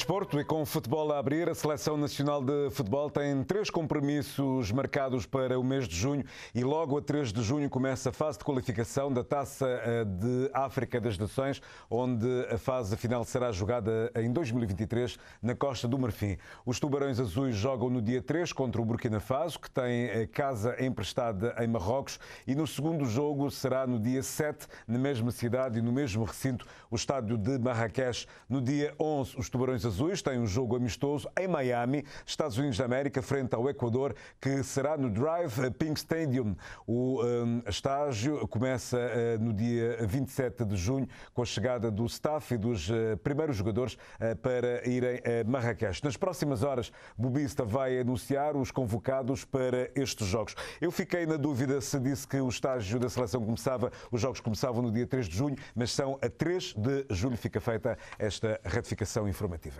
Desporto e com o futebol a abrir, a Seleção Nacional de Futebol tem três compromissos marcados para o mês de junho e logo a 3 de junho começa a fase de qualificação da Taça eh, de África das Nações, onde a fase final será jogada em 2023 na Costa do Marfim. Os Tubarões Azuis jogam no dia 3 contra o Burkina Faso, que tem eh, casa emprestada em Marrocos, e no segundo jogo será no dia 7, na mesma cidade e no mesmo recinto, o estádio de Marrakech. No dia 11, os Tubarões Azuis Azuis tem um jogo amistoso em Miami, Estados Unidos da América, frente ao Equador, que será no Drive Pink Stadium. O um, estágio começa uh, no dia 27 de junho, com a chegada do staff e dos uh, primeiros jogadores uh, para irem a Marrakech. Nas próximas horas, Bobista vai anunciar os convocados para estes jogos. Eu fiquei na dúvida se disse que o estágio da seleção começava, os jogos começavam no dia 3 de junho, mas são a 3 de julho. Fica feita esta ratificação informativa.